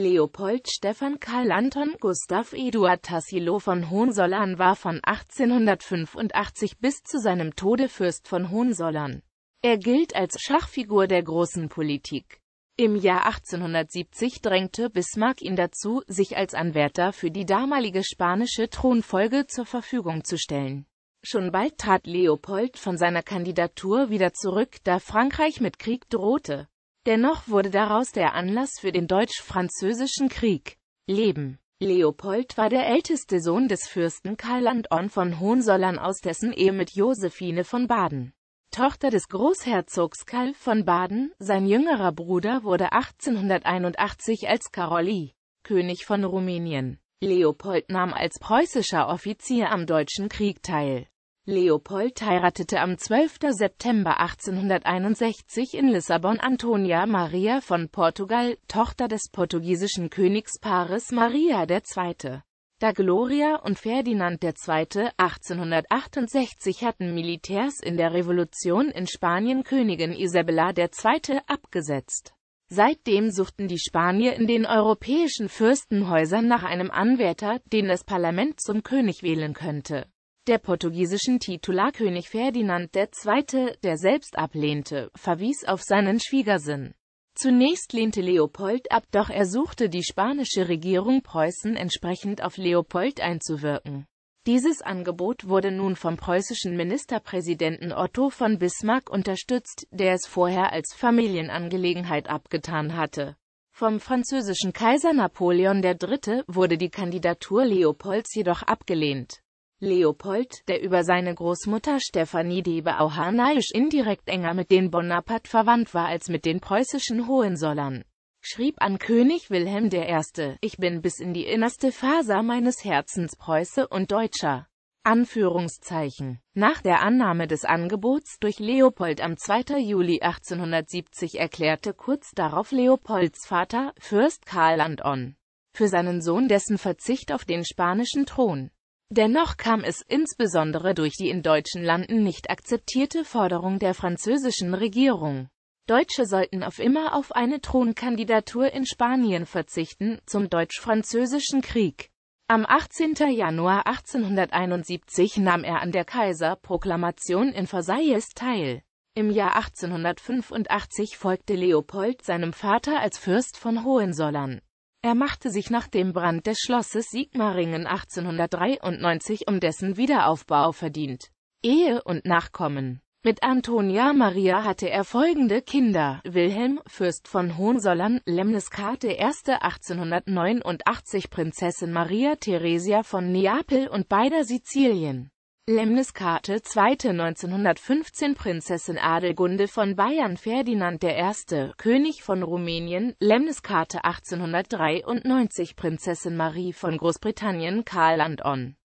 Leopold Stefan Karl Anton Gustav Eduard Tassilo von Hohensollern war von 1885 bis zu seinem Tode Fürst von Hohensollern. Er gilt als Schachfigur der großen Politik. Im Jahr 1870 drängte Bismarck ihn dazu, sich als Anwärter für die damalige spanische Thronfolge zur Verfügung zu stellen. Schon bald trat Leopold von seiner Kandidatur wieder zurück, da Frankreich mit Krieg drohte. Dennoch wurde daraus der Anlass für den Deutsch-Französischen Krieg. Leben Leopold war der älteste Sohn des Fürsten Karl Anton von Hohensollern aus dessen Ehe mit Josephine von Baden, Tochter des Großherzogs Karl von Baden. Sein jüngerer Bruder wurde 1881 als Karoli, König von Rumänien. Leopold nahm als preußischer Offizier am Deutschen Krieg teil. Leopold heiratete am 12. September 1861 in Lissabon Antonia Maria von Portugal, Tochter des portugiesischen Königspaares Maria II. Da Gloria und Ferdinand II. 1868 hatten Militärs in der Revolution in Spanien Königin Isabella II. abgesetzt. Seitdem suchten die Spanier in den europäischen Fürstenhäusern nach einem Anwärter, den das Parlament zum König wählen könnte der portugiesischen Titularkönig Ferdinand II., der selbst ablehnte, verwies auf seinen Schwiegersinn. Zunächst lehnte Leopold ab, doch ersuchte die spanische Regierung Preußen entsprechend auf Leopold einzuwirken. Dieses Angebot wurde nun vom preußischen Ministerpräsidenten Otto von Bismarck unterstützt, der es vorher als Familienangelegenheit abgetan hatte. Vom französischen Kaiser Napoleon III. wurde die Kandidatur Leopolds jedoch abgelehnt. Leopold, der über seine Großmutter Stefanie de Beauharnais indirekt enger mit den Bonaparte verwandt war als mit den preußischen Hohensollern, schrieb an König Wilhelm I., ich bin bis in die innerste Faser meines Herzens Preuße und Deutscher. Anführungszeichen. Nach der Annahme des Angebots durch Leopold am 2. Juli 1870 erklärte kurz darauf Leopolds Vater, Fürst Karl Anton, für seinen Sohn dessen Verzicht auf den spanischen Thron. Dennoch kam es insbesondere durch die in deutschen Landen nicht akzeptierte Forderung der französischen Regierung, Deutsche sollten auf immer auf eine Thronkandidatur in Spanien verzichten, zum Deutsch-Französischen Krieg. Am 18. Januar 1871 nahm er an der Kaiserproklamation in Versailles teil. Im Jahr 1885 folgte Leopold seinem Vater als Fürst von Hohensollern. Er machte sich nach dem Brand des Schlosses Sigmaringen 1893 um dessen Wiederaufbau verdient. Ehe und Nachkommen Mit Antonia Maria hatte er folgende Kinder, Wilhelm, Fürst von Hohensollern, Lemniskate I. 1889, Prinzessin Maria Theresia von Neapel und beider Sizilien. Lemniskate II. 1915 Prinzessin Adelgunde von Bayern Ferdinand I., König von Rumänien, Lemniskate 1893 Prinzessin Marie von Großbritannien Karl Anton